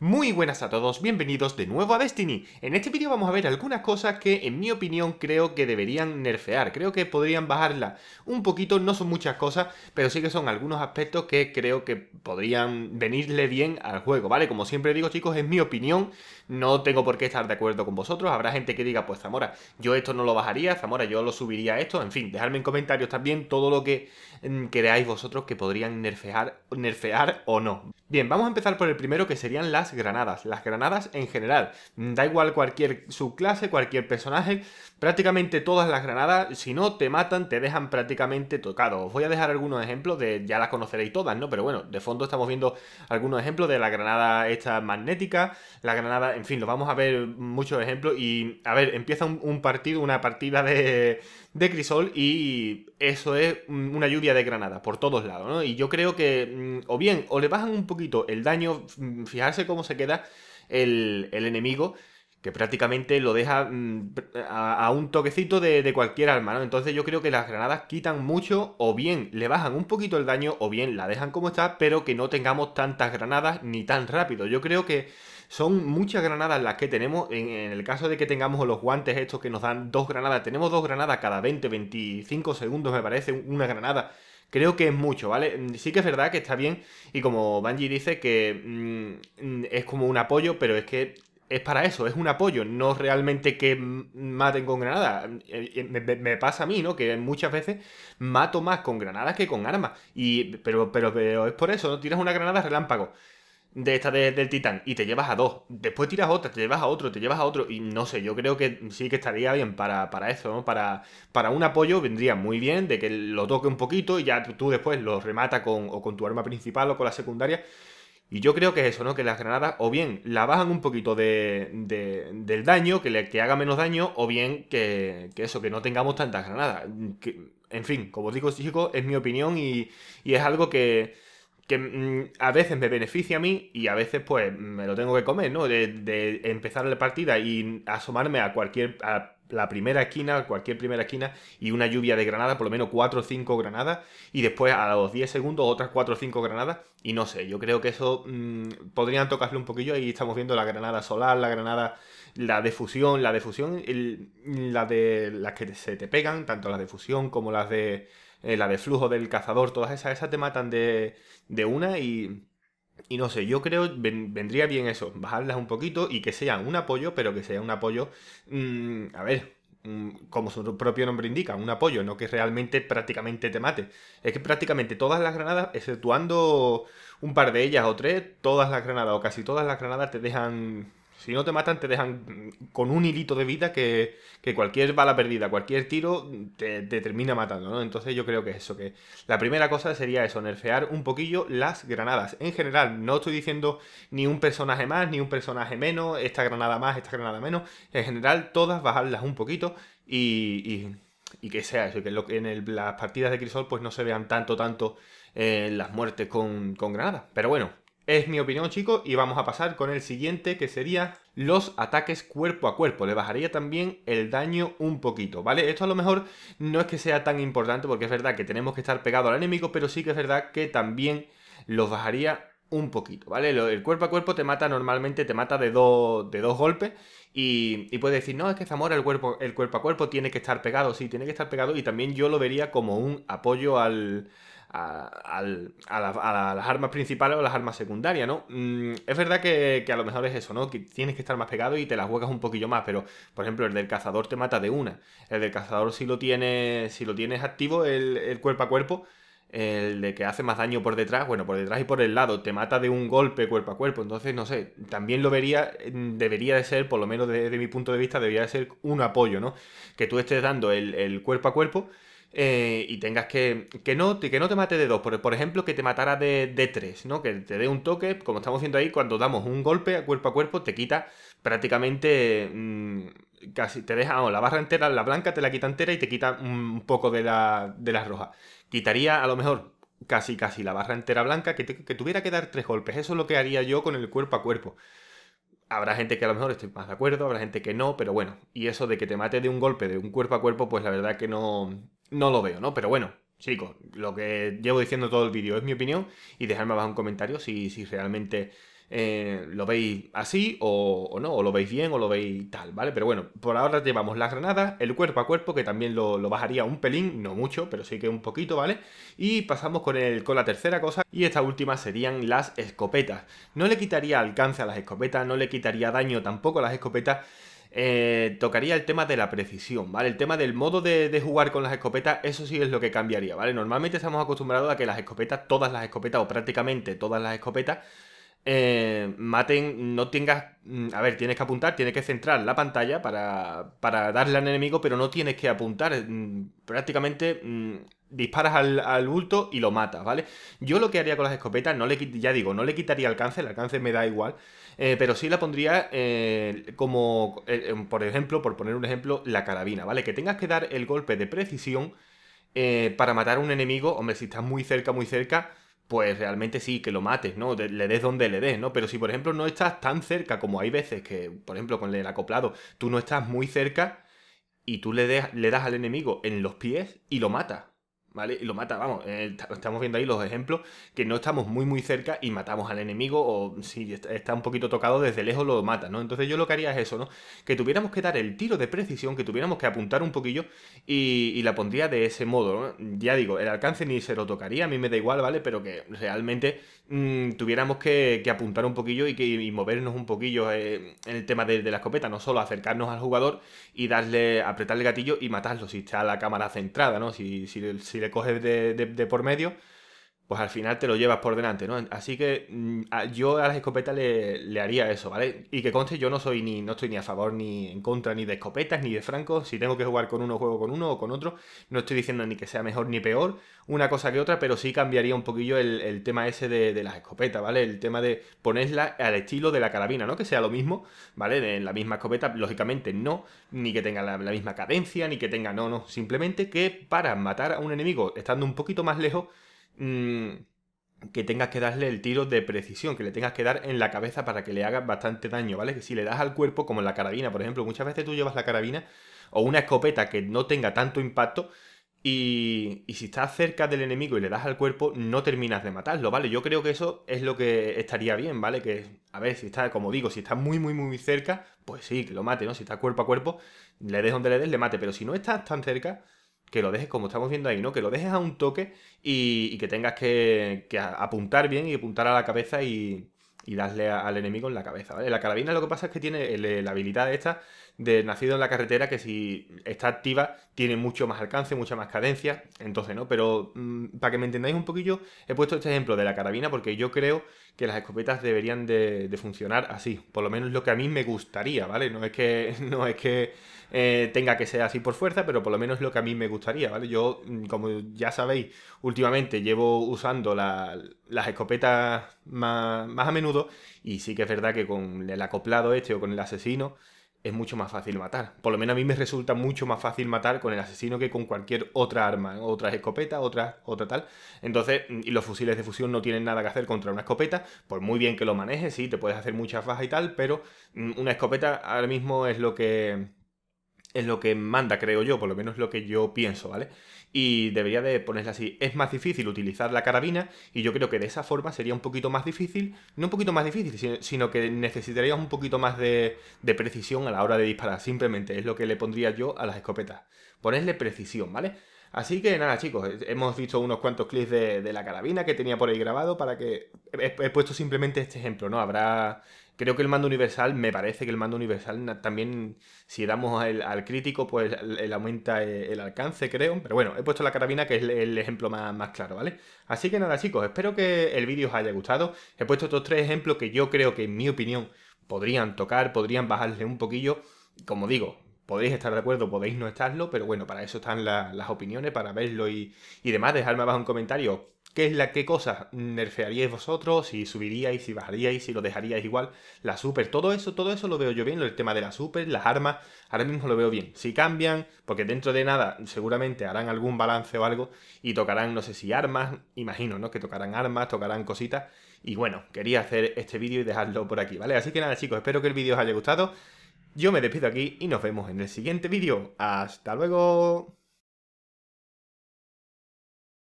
Muy buenas a todos, bienvenidos de nuevo a Destiny. En este vídeo vamos a ver algunas cosas que en mi opinión creo que deberían nerfear, creo que podrían bajarla un poquito, no son muchas cosas, pero sí que son algunos aspectos que creo que podrían venirle bien al juego, ¿vale? Como siempre digo chicos, es mi opinión, no tengo por qué estar de acuerdo con vosotros, habrá gente que diga, pues Zamora, yo esto no lo bajaría, Zamora, yo lo subiría a esto, en fin, dejadme en comentarios también todo lo que mm, creáis vosotros que podrían nerfear, nerfear o no. Bien, vamos a empezar por el primero que serían las granadas. Las granadas en general. Da igual cualquier subclase, cualquier personaje. Prácticamente todas las granadas, si no te matan, te dejan prácticamente tocado. Os voy a dejar algunos ejemplos de... Ya las conoceréis todas, ¿no? Pero bueno, de fondo estamos viendo algunos ejemplos de la granada esta magnética. La granada... En fin, lo vamos a ver muchos ejemplos. Y, a ver, empieza un partido, una partida de de crisol y eso es una lluvia de granada por todos lados, ¿no? Y yo creo que mm, o bien o le bajan un poquito el daño, mm, fijarse cómo se queda el, el enemigo que prácticamente lo deja mm, a, un toquecito de, cualquier arma, ¿no? Entonces yo creo que las granadas quitan mucho, o bien le bajan un poquito el daño, o bien la dejan como está, pero que no tengamos tantas granadas ni tan rápido. Yo creo que son muchas granadas las que tenemos, en, el caso de que tengamos los guantes estos que nos dan dos granadas, tenemos dos granadas cada 20, 25 segundos me parece, una granada creo que es mucho, ¿vale? Mm, sí que es verdad que está bien y como Banji dice que mm, es como un apoyo, pero es que es para eso, es un apoyo, no realmente que maten con granada. Eh, eh, me, pasa a mí, ¿no? Que muchas veces mato más con granadas que con armas. Y, pero, pero, es por eso, ¿no? Tiras una granada relámpago de esta del titán y te llevas a dos. Después tiras otra, te llevas a otro, te llevas a otro. Y no sé, yo creo que sí que estaría bien para, eso, ¿no? Para, para un apoyo vendría muy bien de que lo toque un poquito y ya tú después lo remata con, o con tu arma principal o con la secundaria. Y yo creo que es eso, ¿no? Que las granadas o bien la bajan un poquito de, de del daño, que, le, que haga menos daño, o bien que, que eso, que no tengamos tantas granadas. en fin, como os digo chicos, es mi opinión y, y es algo que, que mm, a veces me beneficia a mí y a veces pues me lo tengo que comer, ¿no? De, empezar la partida y asomarme a cualquier... A la primera esquina, cualquier primera esquina, y una lluvia de granada, por lo menos 4 o 5 granadas, y después a los 10 segundos otras 4 o 5 granadas, y no sé, yo creo que eso mm, podrían tocarle un poquillo, ahí estamos viendo la granada solar, la granada, la de fusión, la de la de las que se te pegan, tanto las de fusión como las de eh, la de flujo del cazador, todas esas, esas te matan de, una y... Y no sé, yo creo vendría bien eso, bajarlas un poquito y que sea un apoyo, pero que sea un apoyo, mm, a ver, mm, como su propio nombre indica, un apoyo, no que realmente prácticamente te mate. Es que prácticamente todas las granadas, exceptuando un par de ellas o tres, todas las granadas o casi todas las granadas te dejan si no te matan, te dejan con un hilito de vida que, cualquier bala perdida, cualquier tiro, te, termina matando, ¿no? Entonces yo creo que es eso, que la primera cosa sería eso, nerfear un poquillo las granadas. En general, no estoy diciendo ni un personaje más, ni un personaje menos, esta granada más, esta granada menos. En general, todas bajarlas un poquito y, y, que sea eso, que en las partidas de Crisol pues no se vean tanto, tanto eh, las muertes con, con granadas. Pero bueno, es mi opinión, chicos, y vamos a pasar con el siguiente, que sería los ataques cuerpo a cuerpo. Le bajaría también el daño un poquito, ¿vale? Esto a lo mejor no es que sea tan importante, porque es verdad que tenemos que estar pegado al enemigo, pero sí que es verdad que también los bajaría un poquito, ¿vale? El cuerpo a cuerpo te mata normalmente, te mata de, dos, de dos golpes y, puedes decir, no, es que Zamora el cuerpo, el cuerpo a cuerpo tiene que estar pegado, sí, tiene que estar pegado y también yo lo vería como un apoyo al, a, a, las armas principales o las armas secundarias, ¿no? Mm, es verdad que, a lo mejor es eso, ¿no? Que tienes que estar más pegado y te las juegas un poquillo más, pero por ejemplo el del cazador te mata de una. El del cazador si lo tienes, si lo tienes activo, el, cuerpo a cuerpo, el de que hace más daño por detrás, bueno, por detrás y por el lado, te mata de un golpe cuerpo a cuerpo, entonces no sé, también lo vería, mm, debería de ser, por lo menos desde mi punto de vista, debería de ser un apoyo, ¿no? Que tú estés dando el, el cuerpo a cuerpo eh, y tengas que. Que no, que no te mate de dos, por, ejemplo, que te matara de, de tres, ¿no? Que te dé un toque, como estamos viendo ahí, cuando damos un golpe a cuerpo a cuerpo, te quita prácticamente. Mm, casi te deja la barra entera, la blanca te la quita entera y te quita un poco de la, de roja. Quitaría a lo mejor casi casi la barra entera blanca que, que tuviera que dar tres golpes. Eso es lo que haría yo con el cuerpo a cuerpo. Habrá gente que a lo mejor esté más de acuerdo, habrá gente que no, pero bueno. Y eso de que te mate de un golpe, de un cuerpo a cuerpo, pues la verdad que no, no lo veo, ¿no? Pero bueno, chicos, lo que llevo diciendo todo el vídeo es mi opinión y dejadme abajo un comentario si, realmente eh, lo veis así o, no, o lo veis bien o lo veis tal, ¿vale? Pero bueno, por ahora llevamos las granadas, el cuerpo a cuerpo, que también lo, lo, bajaría un pelín, no mucho, pero sí que un poquito, ¿vale? Y pasamos con, el, con la tercera cosa, y esta última serían las escopetas. No le quitaría alcance a las escopetas, no le quitaría daño tampoco a las escopetas, eh, tocaría el tema de la precisión, ¿vale? El tema del modo de, de, jugar con las escopetas, eso sí es lo que cambiaría, ¿vale? Normalmente estamos acostumbrados a que las escopetas, todas las escopetas o prácticamente todas las escopetas, eh, Maten no tengas. Mm, a ver, tienes que apuntar, tienes que centrar la pantalla para, darle al enemigo, pero no tienes que apuntar. Mm, prácticamente mm, disparas al, bulto y lo matas, ¿vale? Yo lo que haría con las escopetas, no le, ya digo, no le quitaría alcance, el alcance me da igual. Eh, pero sí la pondría eh, como, eh, por ejemplo, por poner un ejemplo, la carabina, ¿vale? Que tengas que dar el golpe de precisión para matar a un enemigo. Hombre, si estás muy cerca, muy cerca, pues realmente sí, que lo mates, ¿no? Le des donde le des, ¿no? Pero si, por ejemplo, no estás tan cerca, como hay veces que, por ejemplo, con el acoplado, tú no estás muy cerca y tú le, le das al enemigo en los pies y lo matas. ¿vale? Y lo mata, vamos, eh, estamos viendo ahí los ejemplos que no estamos muy muy cerca y matamos al enemigo o si está un poquito tocado desde lejos lo mata, ¿no? Entonces yo lo que haría es eso, ¿no? Que tuviéramos que dar el tiro de precisión, que tuviéramos que apuntar un poquillo y, la pondría de ese modo, ¿no? Ya digo, el alcance ni se lo tocaría, a mí me da igual, ¿vale? Pero que realmente mm, tuviéramos que, apuntar un poquillo y, que, movernos un poquillo eh, en el tema de, la escopeta, no solo acercarnos al jugador y darle, apretar el gatillo y matarlo si está la cámara centrada, ¿no? Si, si le coger de, de por medio, pues al final te lo llevas por delante, ¿no? Así que mm, yo a las escopetas le, haría eso, ¿vale? Y que conste, yo no soy ni, no estoy ni a favor ni en contra ni de escopetas ni de francos. Si tengo que jugar con uno, juego con uno o con otro. No estoy diciendo ni que sea mejor ni peor una cosa que otra, pero sí cambiaría un poquillo el, tema ese de, las escopetas, ¿vale? El tema de ponerla al estilo de la carabina, ¿no? Que sea lo mismo, ¿vale? En la misma escopeta, lógicamente no, ni que tenga la misma cadencia, ni que tenga, no, no. Simplemente que para matar a un enemigo estando un poquito más lejos Mm, que tengas que darle el tiro de precisión, que le tengas que dar en la cabeza para que le haga bastante daño, ¿vale? Que si le das al cuerpo, como en la carabina, por ejemplo, muchas veces tú llevas la carabina o una escopeta que no tenga tanto impacto, y, y, si estás cerca del enemigo y le das al cuerpo, no terminas de matarlo, ¿vale? Yo creo que eso es lo que estaría bien, ¿vale? Que, a ver, si está, como digo, si está muy, muy, muy cerca, pues sí, que lo mate, ¿no? Si está cuerpo a cuerpo, le des donde le des, le mate. Pero si no estás tan cerca, que lo dejes como estamos viendo ahí, ¿no? Que lo dejes a un toque y, que tengas que, apuntar bien y apuntar a la cabeza y, darle al enemigo en la cabeza, ¿vale? La carabina lo que pasa es que tiene eh, la habilidad esta de nacido en la carretera que si está activa tiene mucho más alcance, mucha más cadencia, entonces, ¿no? Pero mm, para que me entendáis un poquillo, he puesto este ejemplo de la carabina porque yo creo que las escopetas deberían de, funcionar así. Por lo menos lo que a mí me gustaría, ¿vale? No es que, no es que eh, tenga que ser así por fuerza, pero por lo menos lo que a mí me gustaría, ¿vale? Yo, mm, como ya sabéis, últimamente llevo usando las escopetas más, más a menudo y sí que es verdad que con el acoplado este o con el asesino es mucho más fácil matar. Por lo menos a mí me resulta mucho más fácil matar con el asesino que con cualquier otra arma, Otra escopeta, otra, otra tal. Entonces, mm, y los fusiles de fusión no tienen nada que hacer contra una escopeta, por muy bien que lo manejes, sí, te puedes hacer muchas bajas y tal, pero mm, una escopeta ahora mismo es lo que es lo que manda, creo yo, por lo menos lo que yo pienso, ¿vale? Y debería de ponerla así. Es más difícil utilizar la carabina y yo creo que de esa forma sería un poquito más difícil, no un poquito más difícil, sino que necesitarías un poquito más de, de precisión a la hora de disparar. Simplemente es lo que le pondría yo a las escopetas. Ponerle precisión, ¿vale? Así que nada, chicos, eh, hemos visto unos cuantos clips de, la carabina que tenía por ahí grabado para que... He, puesto simplemente este ejemplo, ¿no? Habrá... Creo que el mando universal, me parece que el mando universal también, si damos al crítico, pues el, aumenta eh, el, alcance, creo. Pero bueno, he puesto la carabina que es el, ejemplo más, más claro, ¿vale? Así que nada, chicos, espero que el vídeo os haya gustado. He puesto estos tres ejemplos que yo creo que, en mi opinión, podrían tocar, podrían bajarle un poquillo. Como digo, podéis estar de acuerdo, podéis no estarlo, pero bueno, para eso están las opiniones, para verlo y, demás. Dejadme abajo un comentario qué es la qué cosa nerfearíais vosotros, si subiríais, si bajaríais, si lo dejaríais igual, la super, todo eso, todo eso lo veo yo bien, el tema de la super, las armas, ahora mismo lo veo bien. Si cambian, porque dentro de nada seguramente harán algún balance o algo y tocarán, no sé si armas, imagino, ¿no? Que tocarán armas, tocarán cositas. Y bueno, quería hacer este vídeo y dejarlo por aquí, ¿vale? Así que nada chicos, espero que el vídeo os haya gustado. Yo me despido aquí y nos vemos en el siguiente vídeo. ¡Hasta luego!